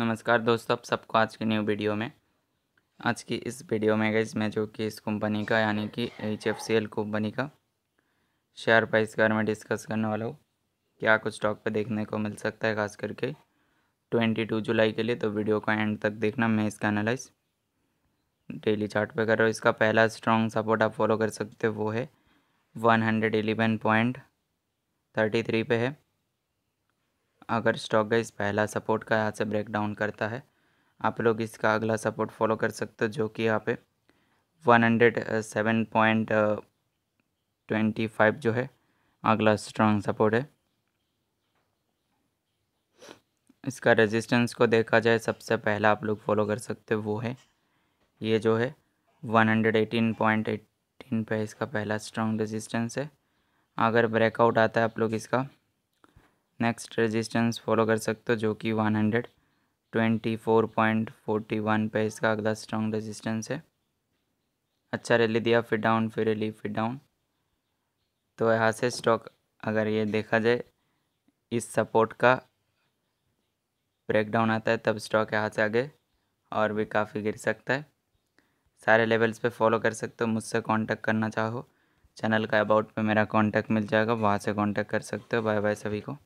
नमस्कार दोस्तों आप सबको आज की न्यू वीडियो में आज की इस वीडियो में गई मैं जो कि इस कंपनी का यानी कि H F C L company का शेयर प्राइस के बारे में डिस्कस करने वाला हूँ क्या कुछ स्टॉक पे देखने को मिल सकता है खास करके ट्वेंटी टू जुलाई के लिए तो वीडियो को एंड तक देखना मैं इसका एनालाइज डेली चार्ट पे कर रहा हूँ इसका पहला स्ट्रॉन्ग सपोर्ट आप फॉलो कर सकते हो वो है one hundred eleven point thirty three पे है अगर स्टॉक का इस पहला सपोर्ट का यहाँ से ब्रेक डाउन करता है आप लोग इसका अगला सपोर्ट फॉलो कर सकते हो जो कि यहाँ पे one hundred seven point twenty five जो है अगला स्ट्रॉन्ग सपोर्ट है इसका रेजिस्टेंस को देखा जाए सबसे पहला आप लोग फॉलो कर सकते हो वो है ये जो है one hundred eighteen point eighteen पर इसका पहला स्ट्रॉन्ग रेजिस्टेंस है अगर ब्रेकआउट आता है आप लोग इसका नेक्स्ट रेजिस्टेंस फॉलो कर सकते हो जो कि one hundred twenty four point forty one पे इसका अगला स्ट्रॉन्ग रेजिस्टेंस है अच्छा रैली दिया फिर डाउन फिर रैली फिर डाउन तो यहाँ से स्टॉक अगर ये देखा जाए इस सपोर्ट का ब्रेकडाउन आता है तब स्टॉक यहाँ से आगे और भी काफ़ी गिर सकता है सारे लेवल्स पे फॉलो कर सकते हो मुझसे कांटेक्ट करना चाहो चैनल का अबाउट पे मेरा कांटेक्ट मिल जाएगा वहाँ से कांटेक्ट कर सकते हो बाय बाय सभी को